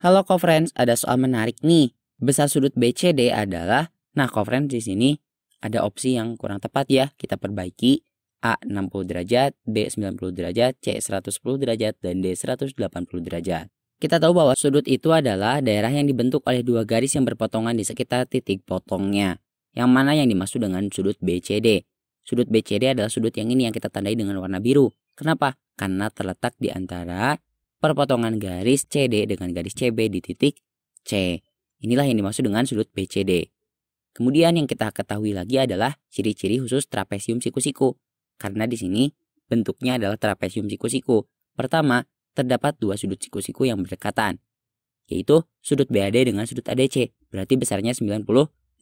Halo co-friends, ada soal menarik nih. Besar sudut BCD adalah, nah co-friends di sini ada opsi yang kurang tepat ya, kita perbaiki. A 60 derajat, B 90 derajat, C 110 derajat, dan D 180 derajat. Kita tahu bahwa sudut itu adalah daerah yang dibentuk oleh dua garis yang berpotongan di sekitar titik potongnya. Yang mana yang dimaksud dengan sudut BCD? Sudut BCD adalah sudut yang ini yang kita tandai dengan warna biru. Kenapa? Karena terletak di antara perpotongan garis CD dengan garis CB di titik C. Inilah yang dimaksud dengan sudut BCD. Kemudian yang kita ketahui lagi adalah ciri-ciri khusus trapesium siku-siku. Karena di sini bentuknya adalah trapesium siku-siku. Pertama, terdapat dua sudut siku-siku yang berdekatan, yaitu sudut BAD dengan sudut ADC, berarti besarnya 90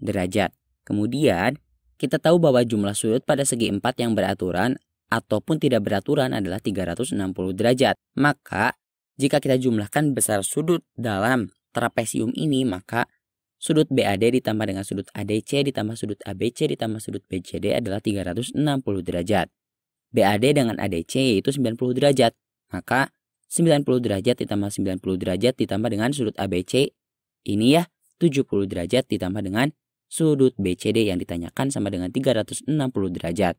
derajat. Kemudian, kita tahu bahwa jumlah sudut pada segi empat yang beraturan ataupun tidak beraturan adalah 360 derajat. Maka, jika kita jumlahkan besar sudut dalam trapesium ini, maka sudut BAD ditambah dengan sudut ADC ditambah sudut ABC ditambah sudut BCD adalah 360 derajat. BAD dengan ADC yaitu 90 derajat. Maka 90 derajat ditambah 90 derajat ditambah dengan sudut ABC ini ya 70 derajat ditambah dengan sudut BCD yang ditanyakan sama dengan 360 derajat.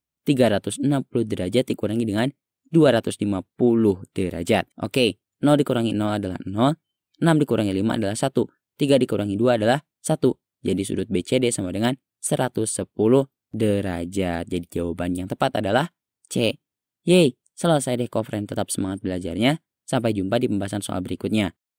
360 derajat dikurangi dengan 250 derajat. Oke, 0 dikurangi 0 adalah 0, 6 dikurangi 5 adalah 1, 3 dikurangi 2 adalah 1. Jadi sudut BCD sama dengan 110 derajat. Jadi jawaban yang tepat adalah C. Yeay, selesai deh kofren tetap semangat belajarnya. Sampai jumpa di pembahasan soal berikutnya.